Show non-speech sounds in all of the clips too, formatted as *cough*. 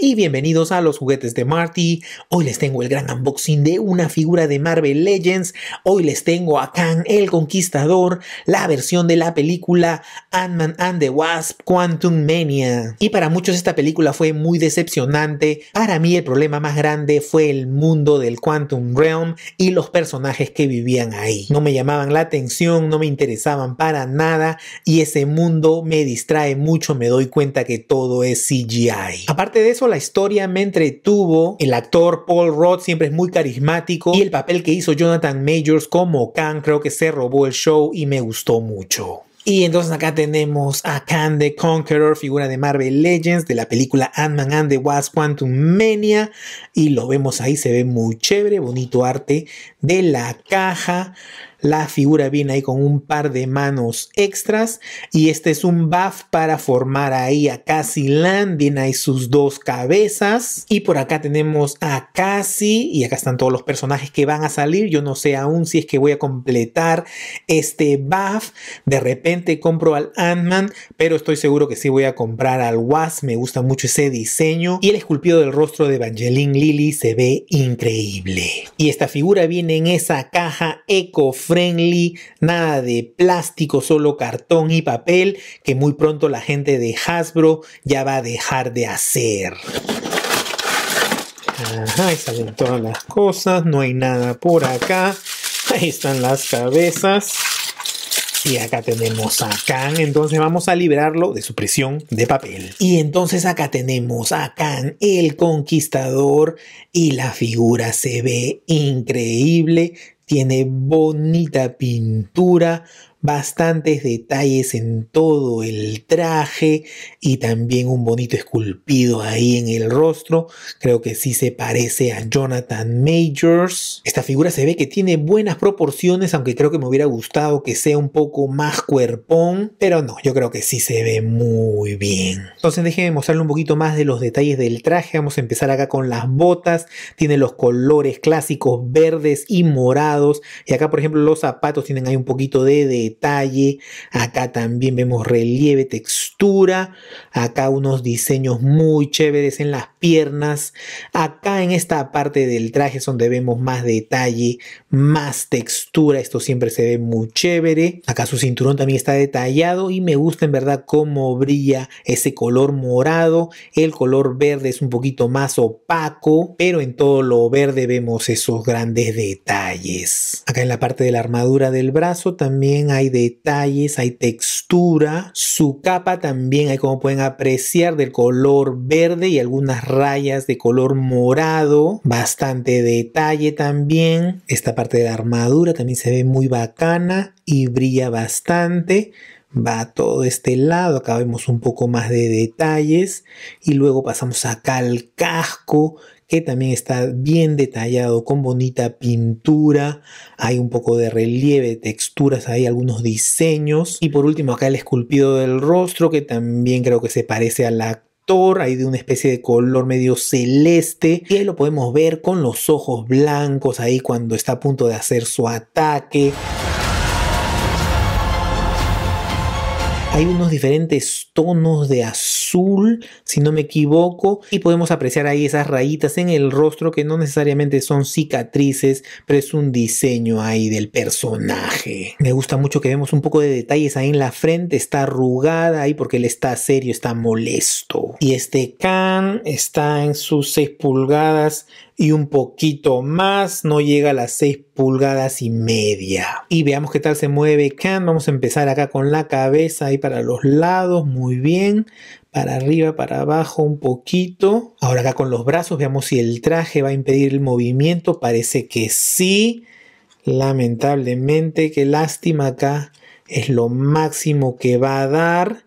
y bienvenidos a los juguetes de Marty. Hoy les tengo el gran unboxing de una figura de Marvel Legends. Hoy les tengo a Khan el Conquistador, la versión de la película Ant-Man and the Wasp Quantum Mania. Y para muchos esta película fue muy decepcionante. Para mí el problema más grande fue el mundo del Quantum Realm y los personajes que vivían ahí. No me llamaban la atención, no me interesaban para nada y ese mundo me distrae mucho, me doy cuenta que todo es CGI. Aparte de eso, la historia me entretuvo. El actor Paul Roth siempre es muy carismático y el papel que hizo Jonathan Majors como Khan creo que se robó el show y me gustó mucho. Y entonces acá tenemos a Khan the Conqueror, figura de Marvel Legends, de la película Ant-Man and the Wasp Quantum Mania. Y lo vemos ahí, se ve muy chévere, bonito arte de la caja. La figura viene ahí con un par de manos extras y este es un buff para formar ahí a Cassie Land. Viene ahí sus dos cabezas y por acá tenemos a Cassie y acá están todos los personajes que van a salir. Yo no sé aún si es que voy a completar este buff. De repente compro al Ant-Man, pero estoy seguro que sí voy a comprar al Wasp. Me gusta mucho ese diseño y el esculpido del rostro de Evangeline Lilly se ve increíble. Y esta figura viene en esa caja Eco friendly, nada de plástico, solo cartón y papel, que muy pronto la gente de Hasbro ya va a dejar de hacer. Ahí salen todas las cosas, no hay nada por acá. Ahí están las cabezas. Y acá tenemos a Khan, entonces vamos a liberarlo de su prisión de papel. Y entonces acá tenemos a Khan, el conquistador, y la figura se ve increíble tiene bonita pintura, bastantes detalles en todo el traje y también un bonito esculpido ahí en el rostro. Creo que sí se parece a Jonathan Majors. Esta figura se ve que tiene buenas proporciones, aunque creo que me hubiera gustado que sea un poco más cuerpón, pero no, yo creo que sí se ve muy bien. Entonces déjenme mostrarle un poquito más de los detalles del traje. Vamos a empezar acá con las botas. Tiene los colores clásicos verdes y morados y acá, por ejemplo, los zapatos tienen ahí un poquito de detalle. Acá también vemos relieve, textura. Acá unos diseños muy chéveres en las piernas. Acá en esta parte del traje es donde vemos más detalle, más textura. Esto siempre se ve muy chévere. Acá su cinturón también está detallado y me gusta en verdad cómo brilla ese color morado. El color verde es un poquito más opaco, pero en todo lo verde vemos esos grandes detalles. Pues, acá en la parte de la armadura del brazo también hay detalles, hay textura. Su capa también hay como pueden apreciar del color verde y algunas rayas de color morado. Bastante detalle también. Esta parte de la armadura también se ve muy bacana y brilla bastante va todo este lado, acá vemos un poco más de detalles y luego pasamos acá al casco que también está bien detallado, con bonita pintura, hay un poco de relieve, texturas, hay algunos diseños. Y por último acá el esculpido del rostro, que también creo que se parece al actor. hay de una especie de color medio celeste y ahí lo podemos ver con los ojos blancos ahí cuando está a punto de hacer su ataque. Hay unos diferentes tonos de azul azul, si no me equivoco, y podemos apreciar ahí esas rayitas en el rostro que no necesariamente son cicatrices, pero es un diseño ahí del personaje. Me gusta mucho que vemos un poco de detalles ahí en la frente, está arrugada ahí porque él está serio, está molesto. Y este can está en sus 6 pulgadas y un poquito más, no llega a las 6 pulgadas y media. Y veamos qué tal se mueve Khan, vamos a empezar acá con la cabeza ahí para los lados, muy bien para arriba, para abajo, un poquito. Ahora acá con los brazos, veamos si el traje va a impedir el movimiento. Parece que sí. Lamentablemente, qué lástima acá. Es lo máximo que va a dar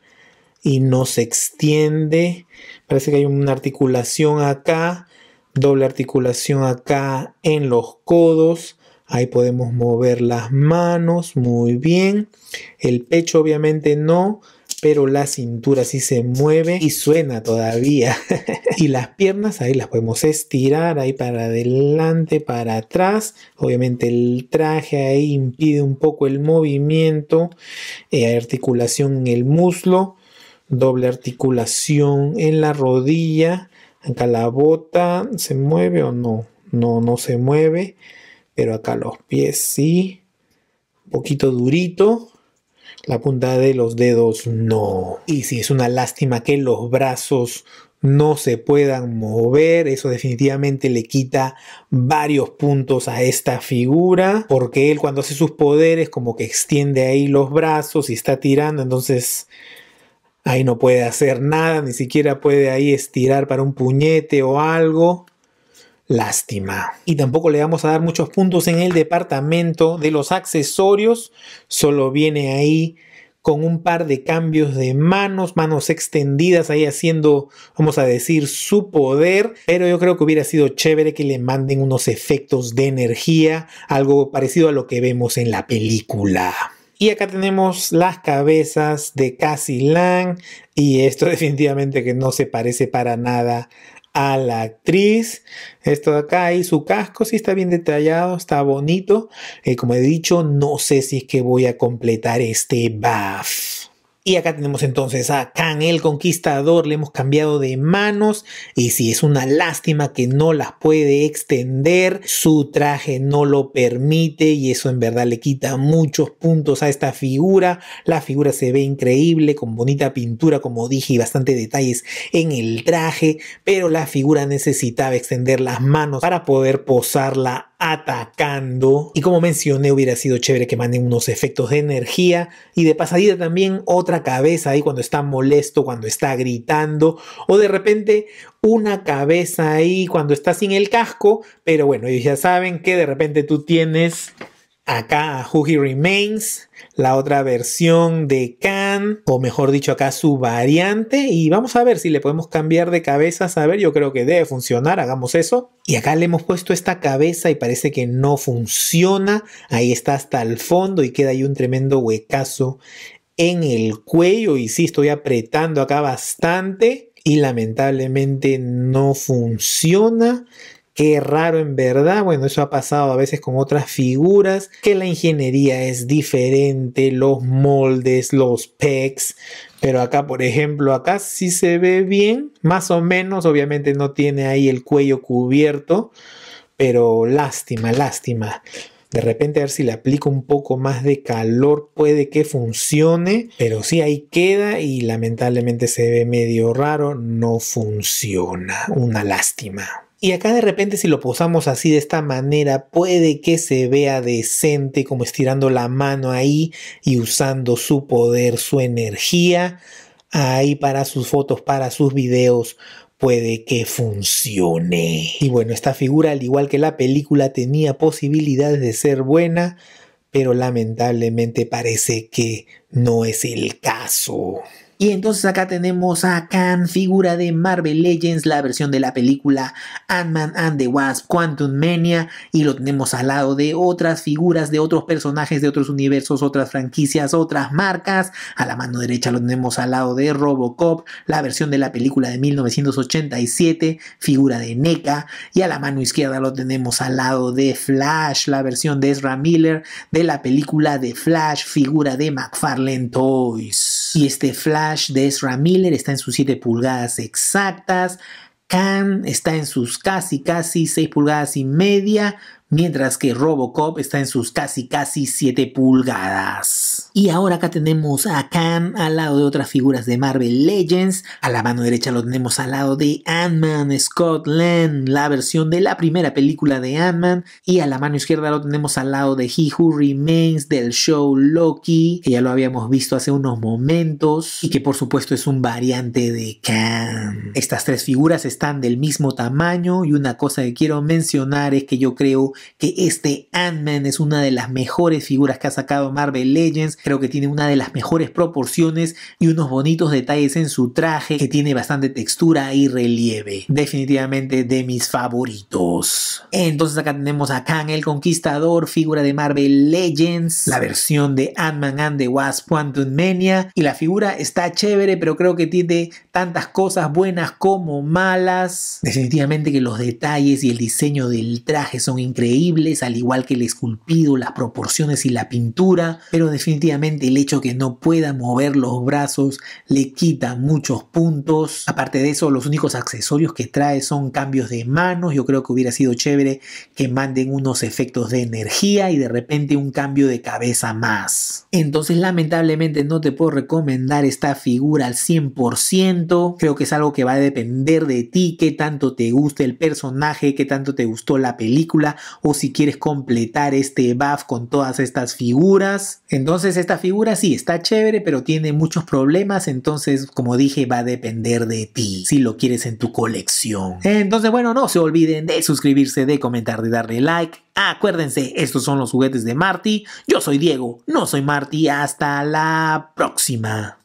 y no se extiende. Parece que hay una articulación acá, doble articulación acá en los codos. Ahí podemos mover las manos, muy bien. El pecho obviamente no, pero la cintura sí se mueve y suena todavía. *laughs* y las piernas ahí las podemos estirar ahí para adelante, para atrás. Obviamente el traje ahí impide un poco el movimiento, eh, articulación en el muslo, doble articulación en la rodilla. Acá la bota se mueve o no, no, no se mueve, pero acá los pies sí, un poquito durito, la punta de los dedos no. Y si es una lástima que los brazos no se puedan mover, eso definitivamente le quita varios puntos a esta figura, porque él cuando hace sus poderes como que extiende ahí los brazos y está tirando, entonces ahí no puede hacer nada, ni siquiera puede ahí estirar para un puñete o algo. Lástima. Y tampoco le vamos a dar muchos puntos en el departamento de los accesorios. Solo viene ahí con un par de cambios de manos, manos extendidas ahí haciendo, vamos a decir, su poder, pero yo creo que hubiera sido chévere que le manden unos efectos de energía, algo parecido a lo que vemos en la película. Y acá tenemos las cabezas de Cassie Lang y esto *laughs* definitivamente que no se parece para nada a la actriz. Esto de acá y su casco sí está bien detallado, está bonito. y eh, como he dicho, no sé si es que voy a completar este buff. Y acá tenemos entonces a Khan el Conquistador, le hemos cambiado de manos y si es una lástima que no las puede extender, su traje no lo permite y eso en verdad le quita muchos puntos a esta figura, la figura se ve increíble, con bonita pintura como dije y bastante detalles en el traje, pero la figura necesitaba extender las manos para poder posarla atacando. Y como mencioné, hubiera sido chévere que mande unos efectos de energía y de pasadita también otra cabeza ahí cuando está molesto, cuando está gritando o de repente una cabeza ahí cuando está sin el casco. Pero bueno, ellos ya saben que de repente tú tienes acá Who He Remains, la otra versión de Can, o mejor dicho acá su variante, y vamos a ver si le podemos cambiar de cabeza, a ver, yo creo que debe funcionar, hagamos eso. Y acá le hemos puesto esta cabeza y parece que no funciona, ahí está hasta el fondo y queda ahí un tremendo huecazo en el cuello, y sí, estoy apretando acá bastante. Y lamentablemente no funciona. Qué raro en verdad. Bueno, eso ha pasado a veces con otras figuras, que la ingeniería es diferente, los moldes, los pecs, Pero acá, por ejemplo, acá sí se ve bien, más o menos. Obviamente no tiene ahí el cuello cubierto, pero lástima, lástima. De repente a ver si le aplico un poco más de calor, puede que funcione, pero sí ahí queda y lamentablemente se ve medio raro, no funciona. Una lástima. Y acá de repente si lo posamos así de esta manera, puede que se vea decente como estirando la mano ahí y usando su poder, su energía ahí para sus fotos, para sus videos, puede que funcione. Y bueno, esta figura, al igual que la película, tenía posibilidades de ser buena, pero lamentablemente parece que no es el caso. Y entonces acá tenemos a Khan, figura de Marvel Legends, la versión de la película Ant-Man and the Wasp, Quantum Mania, y lo tenemos al lado de otras figuras de otros personajes de otros universos, otras franquicias, otras marcas. A la mano derecha lo tenemos al lado de Robocop, la versión de la película de 1987, figura de NECA, y a la mano izquierda lo tenemos al lado de Flash, la versión de Ezra Miller de la película de Flash, figura de McFarlane Toys. Y este Flash de Ezra Miller está en sus 7 pulgadas exactas. Khan está en sus casi casi 6 pulgadas y media, mientras que Robocop está en sus casi casi 7 pulgadas. Y ahora acá tenemos a Khan al lado de otras figuras de Marvel Legends. A la mano derecha lo tenemos al lado de Ant-Man, Scotland, la versión de la primera película de Ant-Man. Y a la mano izquierda lo tenemos al lado de He Who Remains del show Loki, que ya lo habíamos visto hace unos momentos y que por supuesto es un variante de Khan. Estas tres figuras están del mismo tamaño y una cosa que quiero mencionar es que yo creo que este Ant-Man es una de las mejores figuras que ha sacado Marvel Legends Creo que tiene una de las mejores proporciones y unos bonitos detalles en su traje que tiene bastante textura y relieve. Definitivamente de mis favoritos. Entonces acá tenemos a Khan el Conquistador, figura de Marvel Legends, la versión de Ant-Man and the Wasp Quantum Mania y la figura está chévere pero creo que tiene tantas cosas buenas como malas. Definitivamente que los detalles y el diseño del traje son increíbles al igual que el esculpido, las proporciones y la pintura pero definitivamente el hecho que no pueda mover los brazos le quita muchos puntos. Aparte de eso, los únicos accesorios que trae son cambios de manos. Yo creo que hubiera sido chévere que manden unos efectos de energía y de repente un cambio de cabeza más. Entonces, lamentablemente no te puedo recomendar esta figura al 100%. Creo que es algo que va a depender de ti, qué tanto te guste el personaje, qué tanto te gustó la película o si quieres completar este buff con todas estas figuras. Entonces, esta figura sí está chévere, pero tiene muchos problemas, entonces como dije va a depender de ti si lo quieres en tu colección. Entonces bueno, no se olviden de suscribirse, de comentar, de darle like. Acuérdense, estos son los juguetes de Marty. Yo soy Diego, no soy Marty. Hasta la próxima.